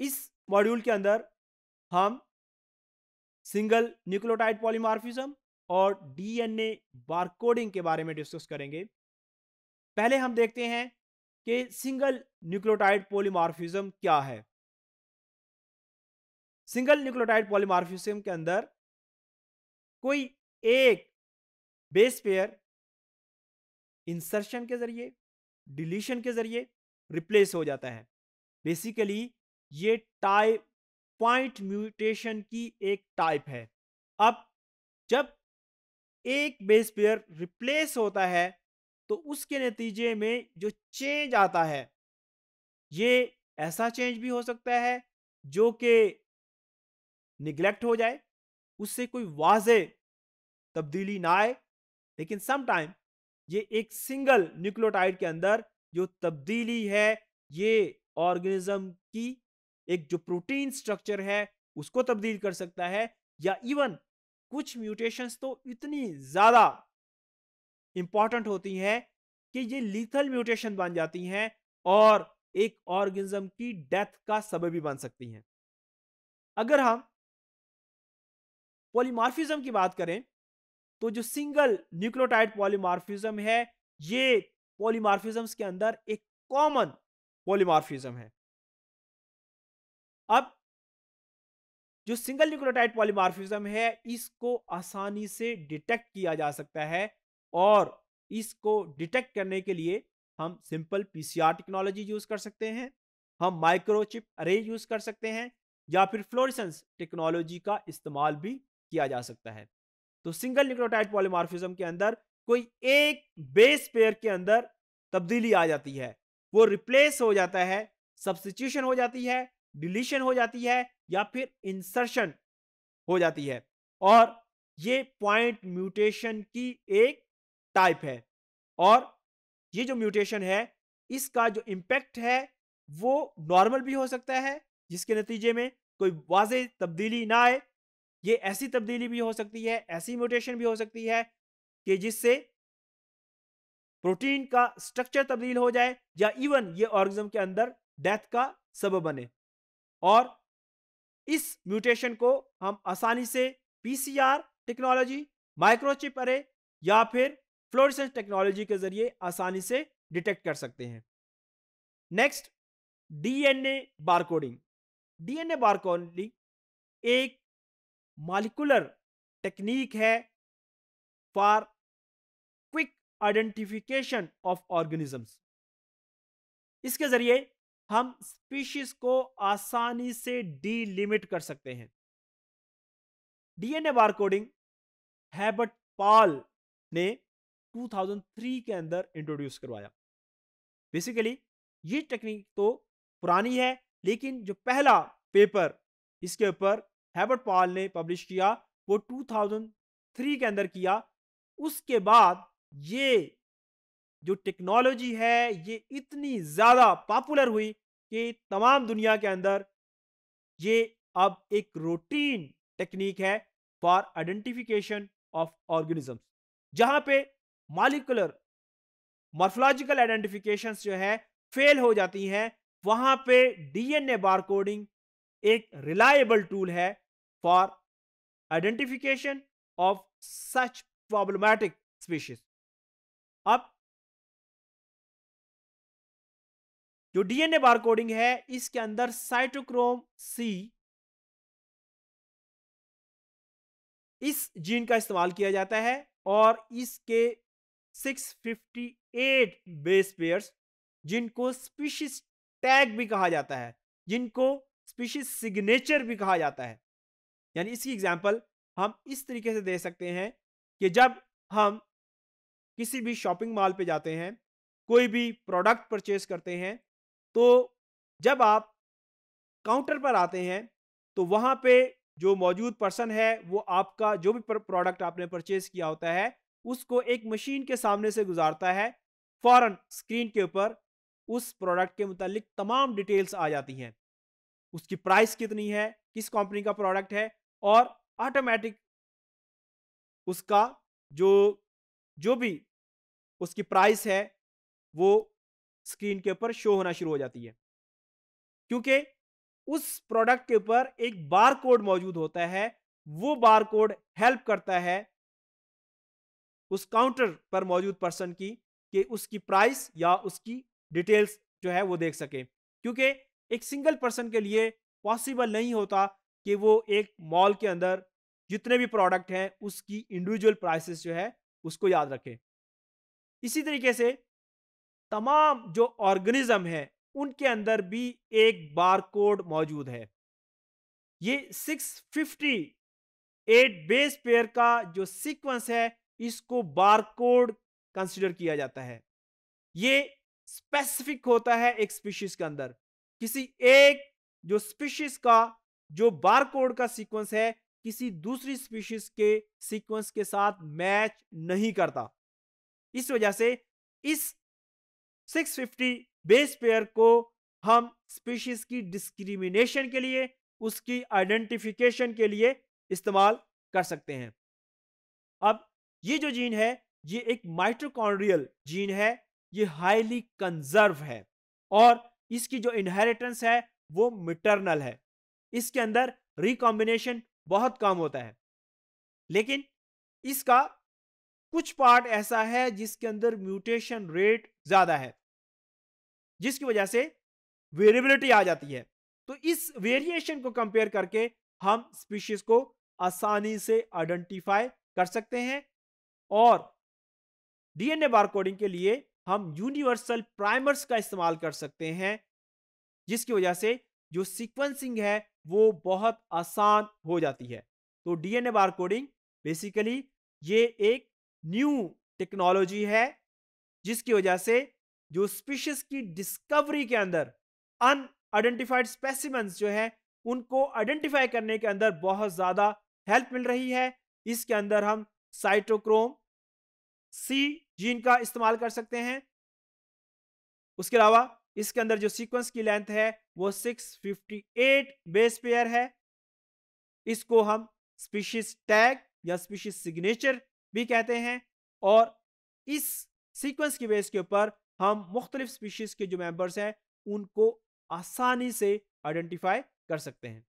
इस मॉड्यूल के अंदर हम सिंगल न्यूक्लियोटाइड पॉलीमार्फिज्म और डीएनए बारकोडिंग के बारे में डिस्कस करेंगे पहले हम देखते हैं कि सिंगल न्यूक्लियोटाइड पॉलीमार्फिज्म क्या है सिंगल न्यूक्लियोटाइड पॉलीमार्फिज्म के अंदर कोई एक बेस पेयर इंसर्शन के जरिए डिलीशन के जरिए रिप्लेस हो जाता है बेसिकली ये टाइप पॉइंट म्यूटेशन की एक टाइप है अब जब एक बेस पेयर रिप्लेस होता है तो उसके नतीजे में जो चेंज आता है ये ऐसा चेंज भी हो सकता है जो कि निगलेक्ट हो जाए उससे कोई वाज तब्दीली ना आए लेकिन समटाइम ये एक सिंगल न्यूक्लियोटाइड के अंदर जो तब्दीली है ये ऑर्गेनिज्म की एक जो प्रोटीन स्ट्रक्चर है उसको तब्दील कर सकता है या इवन कुछ म्यूटेशंस तो इतनी ज़्यादा इंपॉर्टेंट होती हैं कि ये लीथल म्यूटेशन बन जाती हैं और एक ऑर्गेनिज्म की डेथ का सबब भी बन सकती हैं अगर हम पॉलीमार्फिज्म की बात करें तो जो सिंगल न्यूक्लियोटाइड पॉलीमार्फिज्म है ये पॉलीमार्फिज्म के अंदर एक कॉमन पॉलीमार्फिज्म है अब जो सिंगल न्यूक्लियोटाइड पॉलीमार्फिज्म है इसको आसानी से डिटेक्ट किया जा सकता है और इसको डिटेक्ट करने के लिए हम सिंपल पीसीआर टेक्नोलॉजी यूज कर सकते हैं हम माइक्रोचिप अरे यूज कर सकते हैं या फिर फ्लोरिसेंस टेक्नोलॉजी का इस्तेमाल भी किया जा सकता है तो सिंगल न्यूक्लियोटाइड पॉलीमार्फिज्म के अंदर कोई एक बेस पेयर के अंदर तब्दीली आ जाती है वो रिप्लेस हो जाता है सब्सटीट्यूशन हो जाती है डिलीशन हो जाती है या फिर इंसर्शन हो जाती है और ये पॉइंट म्यूटेशन की एक टाइप है और ये जो म्यूटेशन है इसका जो इम्पैक्ट है वो नॉर्मल भी हो सकता है जिसके नतीजे में कोई वाज तब्दीली ना आए ये ऐसी तब्दीली भी हो सकती है ऐसी म्यूटेशन भी हो सकती है कि जिससे प्रोटीन का स्ट्रक्चर तब्दील हो जाए या इवन ये ऑर्गेजम के अंदर डेथ का सबब बने और इस म्यूटेशन को हम आसानी से पीसीआर टेक्नोलॉजी माइक्रोचिप अरे या फिर फ्लोरिसेंस टेक्नोलॉजी के जरिए आसानी से डिटेक्ट कर सकते हैं next DNA barcoding DNA barcoding एक मालिकुलर टेक्निक है for quick identification of organisms इसके जरिए हम स्पीशीज को आसानी से डीलिमिट कर सकते हैं डीएनए कोडिंग हैबर्ट पॉल ने 2003 के अंदर इंट्रोड्यूस करवाया बेसिकली ये टेक्निक तो पुरानी है लेकिन जो पहला पेपर इसके ऊपर हैबर्ट पॉल ने पब्लिश किया वो 2003 के अंदर किया उसके बाद ये जो टेक्नोलॉजी है ये इतनी ज़्यादा पॉपुलर हुई कि तमाम दुनिया के अंदर ये अब एक रूटीन टेक्निक है फॉर आइडेंटिफिकेशन ऑफ ऑर्गेनिज्म जहां पे मालिकुलर मॉर्फोलॉजिकल आइडेंटिफिकेशन जो है फेल हो जाती हैं वहां पे डीएनए बारकोडिंग एक रिलायबल टूल है for identification of such problematic species अब जो डीएनए कोडिंग है इसके अंदर साइटोक्रोम सी इस जीन का इस्तेमाल किया जाता है और इसके 658 बेस पेयर्स जिनको स्पीशीज टैग भी कहा जाता है जिनको स्पीशीज सिग्नेचर भी कहा जाता है यानी इसकी एग्जांपल हम इस तरीके से दे सकते हैं कि जब हम किसी भी शॉपिंग मॉल पे जाते हैं कोई भी प्रोडक्ट परचेज करते हैं तो जब आप काउंटर पर आते हैं तो वहाँ पे जो मौजूद पर्सन है वो आपका जो भी प्रोडक्ट आपने परचेज किया होता है उसको एक मशीन के सामने से गुजारता है फ़ौरन स्क्रीन के ऊपर उस प्रोडक्ट के मुतालिक तमाम डिटेल्स आ जाती हैं उसकी प्राइस कितनी है किस कंपनी का प्रोडक्ट है और ऑटोमेटिक उसका जो जो भी उसकी प्राइस है वो स्क्रीन के ऊपर शो होना शुरू हो जाती है क्योंकि उस प्रोडक्ट के ऊपर एक बार कोड मौजूद होता है वो बार कोड हेल्प करता है उस काउंटर पर मौजूद पर्सन की कि उसकी प्राइस या उसकी डिटेल्स जो है वो देख सके क्योंकि एक सिंगल पर्सन के लिए पॉसिबल नहीं होता कि वो एक मॉल के अंदर जितने भी प्रोडक्ट हैं उसकी इंडिविजुअल प्राइसेस जो है उसको याद रखे इसी तरीके से तमाम जो ऑर्गेनिज्म है उनके अंदर भी एक बार कोड मौजूद है ये 650 एट बेस पेयर का जो सीक्वेंस है इसको बार कोड कंसिडर किया जाता है ये स्पेसिफिक होता है एक स्पीशीज के अंदर किसी एक जो स्पीशीज का जो बार कोड का सीक्वेंस है किसी दूसरी स्पीशीज के सीक्वेंस के साथ मैच नहीं करता इस वजह से इस 650 बेस पेयर को हम स्पीशीज की डिस्क्रिमिनेशन के लिए उसकी आइडेंटिफिकेशन के लिए इस्तेमाल कर सकते हैं अब ये जो जीन है ये एक माइट्रोकॉन्ड्रियल जीन है ये हाईली कंजर्व है और इसकी जो इनहेरिटेंस है वो मिटर्नल है इसके अंदर रिकॉम्बिनेशन बहुत कम होता है लेकिन इसका कुछ पार्ट ऐसा है जिसके अंदर म्यूटेशन रेट ज्यादा है जिसकी वजह से वेरिएबिलिटी आ जाती है तो इस वेरिएशन को कंपेयर करके हम स्पीशीज को आसानी से आइडेंटिफाई कर सकते हैं और डीएनए बारकोडिंग के लिए हम यूनिवर्सल प्राइमर्स का इस्तेमाल कर सकते हैं जिसकी वजह से जो सीक्वेंसिंग है वो बहुत आसान हो जाती है तो डीएनए बारकोडिंग बेसिकली ये एक न्यू टेक्नोलॉजी है जिसकी वजह से जो स्पीशीज की डिस्कवरी के अंदर अन आइडेंटिफाइड स्पेसिमेंस जो है उनको आइडेंटिफाई करने के अंदर बहुत ज़्यादा हेल्प मिल रही है इसके अंदर हम साइटोक्रोम सी जीन का इस्तेमाल कर सकते हैं उसके अलावा इसके अंदर जो सीक्वेंस की लेंथ है वो 658 बेस पेयर है इसको हम स्पीशीज टैग या स्पीशीज सिग्नेचर भी कहते हैं और इस सीक्वेंस की बेस के ऊपर हम मुख्तलिफ स्पीशीज़ के जो मेंबर्स हैं उनको आसानी से आइडेंटिफाई कर सकते हैं